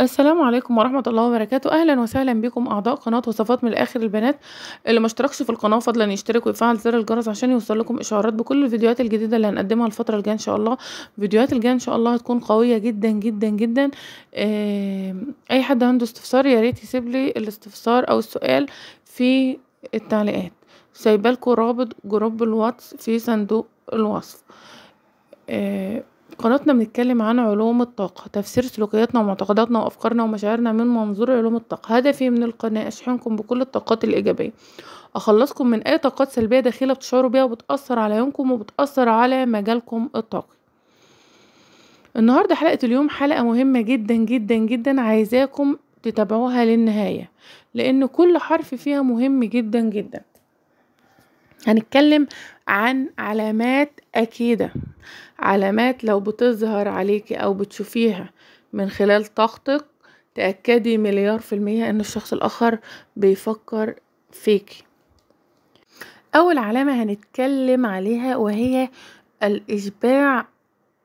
السلام عليكم ورحمة الله وبركاته أهلا وسهلا بكم أعضاء قناة وصفات من الآخر البنات اللي مشتركش في القناة فضلا يشترك ويفعل زر الجرس عشان يوصل لكم إشعارات بكل الفيديوهات الجديدة اللي هنقدمها الفترة الجاية إن شاء الله الفيديوهات الجاية إن شاء الله هتكون قوية جدا جدا جدا آه، أي حد عنده استفسار يا ريت يسيب لي الاستفسار أو السؤال في التعليقات سايبالكوا رابط جروب الواتس في صندوق الوصف آه قناتنا بنتكلم عن علوم الطاقة تفسير سلوكياتنا ومعتقداتنا وأفكارنا ومشاعرنا من منظور علوم الطاقة هدفي من القناة أشحنكم بكل الطاقات الإيجابية أخلصكم من أي طاقات سلبية داخلة بتشعروا بيها وبتأثر على يومكم وبتأثر على مجالكم الطاقي النهاردة حلقة اليوم حلقة مهمة جدا جدا جدا عايزاكم تتابعوها للنهاية لأن كل حرف فيها مهم جدا جدا هنتكلم عن علامات أكيدة علامات لو بتظهر عليكي أو بتشوفيها من خلال طاقتك تأكدي مليار في المية إن الشخص الآخر بيفكر فيكي أول علامة هنتكلم عليها وهي الإشباع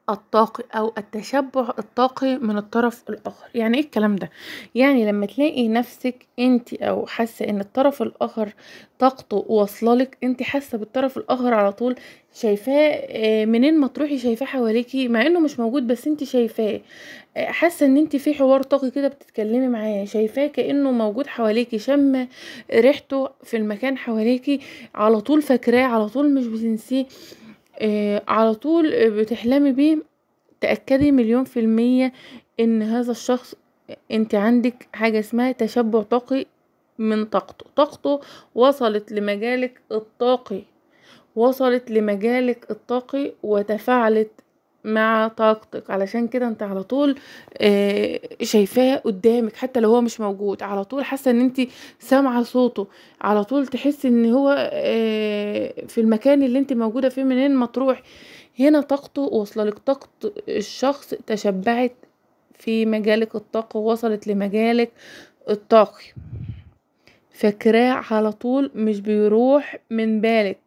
الطاقي او التشبع الطاقي من الطرف الاخر يعني ايه الكلام ده يعني لما تلاقي نفسك انت او حاسه ان الطرف الاخر طاقته واصله لك انت حاسه بالطرف الاخر على طول شايفاه آه، منين ما تروحي شايفاه حواليكي مع انه مش موجود بس انت شايفاه آه، حاسه ان انت في حوار طاقي كده بتتكلمي معاه شايفاه كانه موجود حواليكي شامه ريحته في المكان حواليكي على طول فاكراه على طول مش بتنسيه آه، على طول آه، بتحلمي بيه تأكدي مليون في المية ان هذا الشخص انت عندك حاجة اسمها تشبع طاقي من طاقته طاقته وصلت لمجالك الطاقي وصلت لمجالك الطاقي وتفاعلت مع طاقتك علشان كده انت على طول آه، شايفاه قدامك حتى لو هو مش موجود على طول حاسه ان انت سامعه صوته على طول تحس ان هو آه، في المكان اللي انت موجوده فيه منين ما تروح هنا طاقته واصله لك طاقه الشخص تشبعت في مجالك الطاقه ووصلت لمجالك الطاقي فاكراه على طول مش بيروح من بالك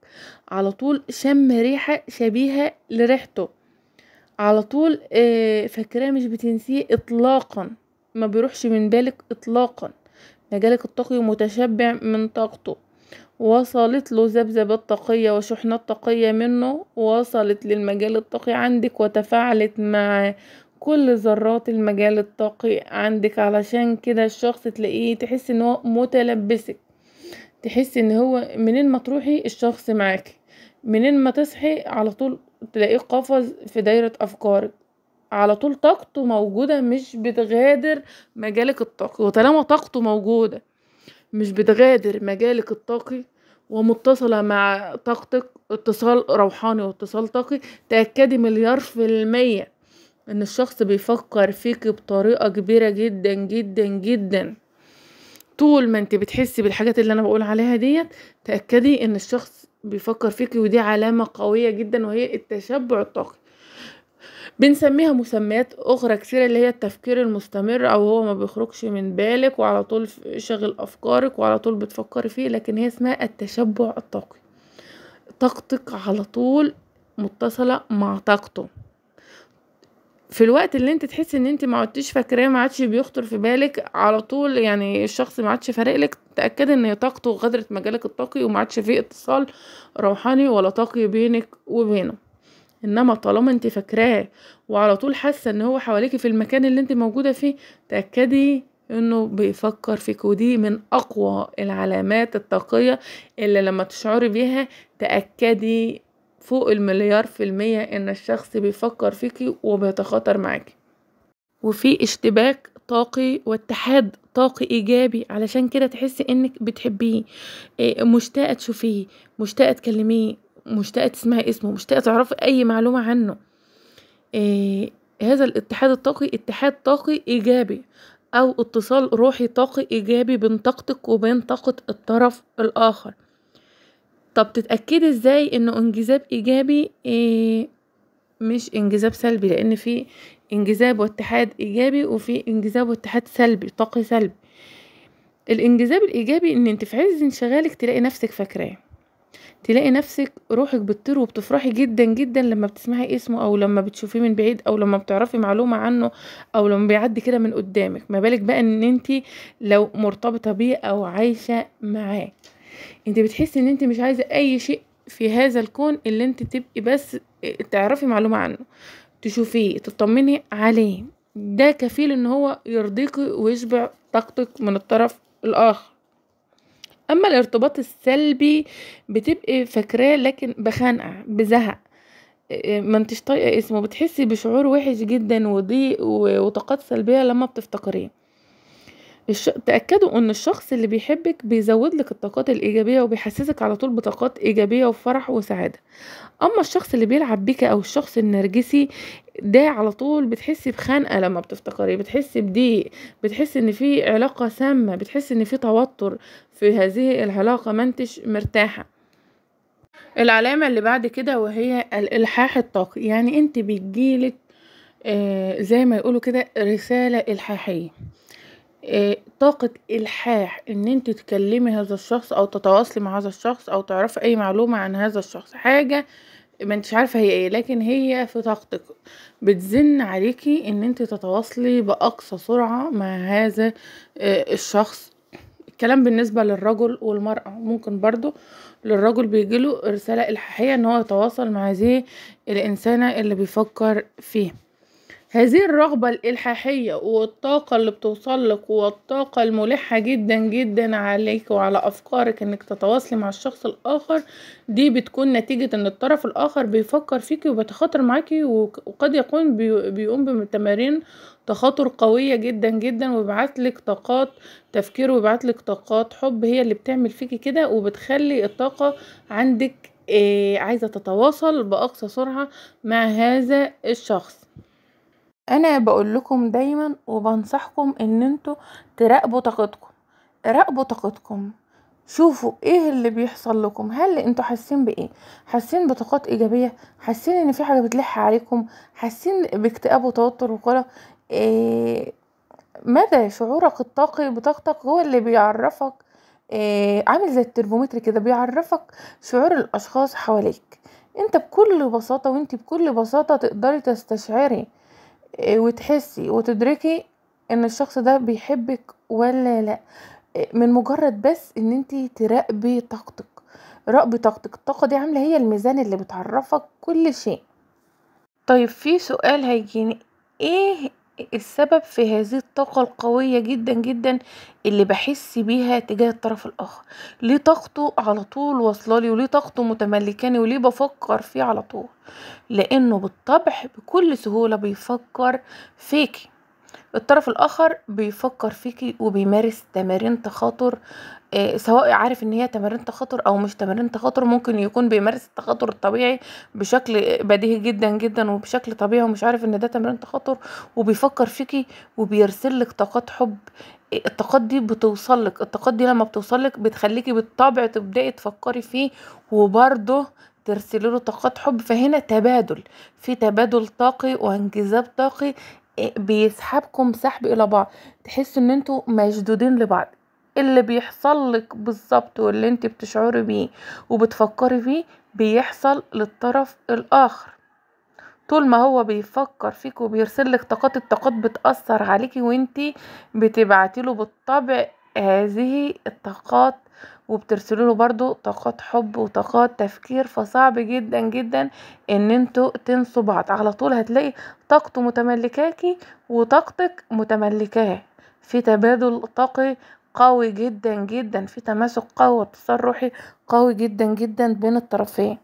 على طول شم ريحه شبيهه لريحته على طول آه، فاكراه مش بتنسيه اطلاقا ما بيروحش من بالك اطلاقا مجالك الطاقي متشبع من طاقته وصلت له ذبذبة طاقية وشحنات طاقية منه وصلت للمجال الطاقي عندك وتفاعلت مع كل ذرات المجال الطاقي عندك علشان كده الشخص تلاقيه تحس ان هو متلبسك تحس ان هو منين ما تروحي الشخص معاكي منين ما تصحي على طول تلاقيه قفز في دايرة أفكارك على طول طاقته موجودة مش بتغادر مجالك الطاقي وطالما طاقته موجودة مش بتغادر مجالك الطاقي ومتصلة مع طاقتك اتصال روحاني واتصال طاقي تأكدي مليار في المية ان الشخص بيفكر فيك بطريقة كبيرة جدا جدا جدا طول ما انت بتحسي بالحاجات اللي انا بقول عليها ديت تأكدي ان الشخص بيفكر فيكي ودي علامة قوية جدا وهي التشبع الطاقي بنسميها مسميات اخرى كثيرة اللي هي التفكير المستمر او هو ما بيخرجش من بالك وعلى طول شغل افكارك وعلى طول بتفكري فيه لكن هي اسمها التشبع الطاقي طاقتك على طول متصلة مع طاقته في الوقت اللي انت تحس ان انت ما عدتش فاكراه ما عادش بيخطر في بالك على طول يعني الشخص ما عادش فارق لك تاكدي ان طاقته غادرت مجالك الطاقي وما عادش في اتصال روحاني ولا طاقي بينك وبينه انما طالما انت فاكراه وعلى طول حاسه ان هو حواليكي في المكان اللي انت موجوده فيه تاكدي انه بيفكر فيك ودي من اقوى العلامات الطاقيه اللي لما تشعري بيها تاكدي فوق المليار في المية إن الشخص بيفكر فيكي وبيتخاطر معاكي وفي اشتباك طاقي واتحاد طاقي ايجابي علشان كده تحسي انك بتحبيه آه، مشتاقه تشوفيه مشتاقه تكلميه مشتاقه تسمعي اسمه مشتاقه تعرفي اي معلومه عنه آه، هذا الاتحاد الطاقي اتحاد طاقي ايجابي او اتصال روحي طاقي ايجابي بين طاقتك وبين طاقه الطرف الاخر طب تتأكدي ازاي انه انجذاب ايجابي إيه مش انجذاب سلبي لان في انجذاب واتحاد ايجابي وفي انجذاب واتحاد سلبي طاقي سلبي الانجذاب الايجابي ان انت في عز انشغالك تلاقي نفسك فاكراه تلاقي نفسك روحك بتطير وبتفرحي جدا جدا لما بتسمعي اسمه او لما بتشوفيه من بعيد او لما بتعرفي معلومه عنه او لما بيعدي كده من قدامك ما بالك بقى ان انت لو مرتبطه بيه او عايشه معاه انت بتحسي ان انت مش عايزه اي شيء في هذا الكون اللي انت تبقي بس تعرفي معلومه عنه تشوفيه تطمني عليه ده كفيل ان هو يرضيك ويشبع طاقتك من الطرف الاخر اما الارتباط السلبي بتبقي فاكراه لكن بخانقه بزهق ما انتش طايقه اسمه بتحسي بشعور وحش جدا وضيق وطاقات سلبيه لما بتفتكريه الش... تأكدوا ان الشخص اللي بيحبك بيزود لك الطاقات الايجابية وبيحسسك على طول بطاقات ايجابية وفرح وسعادة اما الشخص اللي بيلعب بك او الشخص النرجسي ده على طول بتحسي بخنقة لما بتفتقري بتحسي بضيق بتحسي ان في علاقة سامة بتحسي ان في توتر في هذه العلاقة ما انتش مرتاحة العلامة اللي بعد كده وهي الإلحاح الطاقي يعني انت بيجيلك آه زي ما يقولوا كده رسالة إلحاحية إيه، طاقة إلحاح إن أنت تكلمي هذا الشخص أو تتواصلي مع هذا الشخص أو تعرفي أي معلومة عن هذا الشخص حاجة ما انتش عارفه هي ايه لكن هي في طاقتك بتزن عليكي ان انت تتواصلي باقصى سرعه مع هذا آه، الشخص الكلام بالنسبه للرجل والمراه ممكن برضو للرجل بيجيله رساله الحاحيه ان هو يتواصل مع هذه الانسانه اللي بيفكر فيه هذه الرغبة الإلحاحية والطاقة اللي بتوصلك والطاقة الملحة جدا جدا عليك وعلى أفكارك إنك تتواصلي مع الشخص الآخر دي بتكون نتيجة إن الطرف الآخر بيفكر فيكي وبتخاطر معاكي وقد يكون بيقوم بتمارين تخاطر قوية جدا جدا لك طاقات تفكير لك طاقات حب هي اللي بتعمل فيكي كده وبتخلي الطاقة عندك آه، عايزة تتواصل بأقصى سرعة مع هذا الشخص انا بقول لكم دايما وبنصحكم ان انتوا تراقبوا طاقتكم راقبوا طاقتكم شوفوا ايه اللي بيحصل لكم هل انتوا حاسين بايه حاسين بطاقات ايجابيه حاسين ان في حاجه بتلح عليكم حاسين باكتئاب وتوتر وقلق إيه مدى شعورك الطاقي بطاقتك هو اللي بيعرفك إيه عامل زي الترمومتر كده بيعرفك شعور الاشخاص حواليك انت بكل بساطه وانت بكل بساطه تقدري تستشعري إيه، وتحسي وتدركي ان الشخص ده بيحبك ولا لا إيه، من مجرد بس ان انت تراقبي طاقتك راقبي طاقتك الطاقه دي عامله هي الميزان اللي بتعرفك كل شيء طيب في سؤال هيجيني ايه السبب في هذه الطاقة القوية جدا جدا اللي بحس بيها تجاه الطرف الآخر ليه طاقته على طول واصلالي وليه طاقته متملكاني وليه بفكر فيه على طول لأنه بالطبع بكل سهولة بيفكر فيكي الطرف الاخر بيفكر فيكي وبيمارس تمارين تخاطر آه، سواء عارف ان هي تمارين تخاطر او مش تمارين تخاطر ممكن يكون بيمارس التخاطر الطبيعي بشكل بديهي جدا جدا وبشكل طبيعي ومش عارف ان ده تمارين تخاطر وبيفكر فيكي لك طاقات حب آه، الطاقات دي بتوصل لك الطاقات دي لما بتوصل لك بتخليكي بالطبع تبداي تفكري فيه وبرضه ترسلي له طاقات حب فهنا تبادل في تبادل طاقي وانجذاب طاقي بيسحبكم سحب الى بعض تحسوا ان انتوا مشدودين لبعض اللي بيحصل لك بالظبط واللي انت بتشعري بيه وبتفكري فيه بيحصل للطرف الاخر طول ما هو بيفكر فيك وبيرسل لك طاقات الطاقات بتأثر عليكي وانت بتبعتي له بالطبع هذه الطاقات وبترسلوا له برضو طاقات حب وطاقات تفكير فصعب جدا جدا ان انتوا تنسوا بعض على طول هتلاقي طاقته متملكاكي وطاقتك متملكاه في تبادل طاقي قوي جدا جدا في تماسك قوي وتصرحي قوي جدا جدا بين الطرفين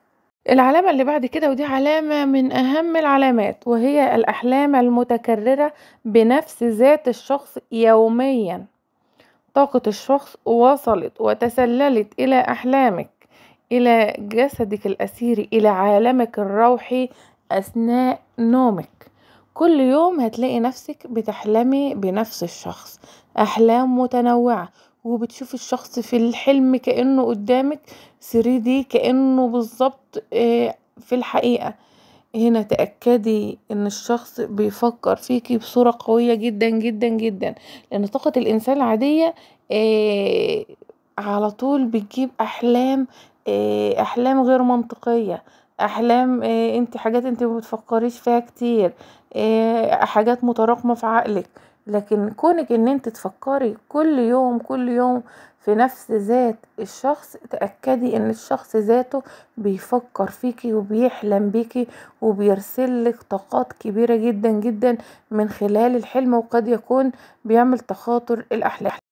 العلامة اللي بعد كده ودي علامة من أهم العلامات وهي الأحلام المتكررة بنفس ذات الشخص يوميا طاقة الشخص وصلت وتسللت إلى أحلامك إلى جسدك الأسيري إلى عالمك الروحي أثناء نومك كل يوم هتلاقي نفسك بتحلمي بنفس الشخص أحلام متنوعة وبتشوف الشخص في الحلم كأنه قدامك 3D كأنه بالظبط آه، في الحقيقة هنا تأكدي ان الشخص بيفكر فيكي بصورة قوية جدا جدا جدا لان طاقة الانسان العادية على طول بتجيب احلام احلام غير منطقية احلام انت حاجات انت بتفكريش فيها كتير حاجات متراكمة في عقلك لكن كونك ان انت تفكري كل يوم كل يوم في نفس ذات الشخص تأكدي ان الشخص ذاته بيفكر فيكي وبيحلم بيكي لك طاقات كبيرة جدا جدا من خلال الحلم وقد يكون بيعمل تخاطر الاحلام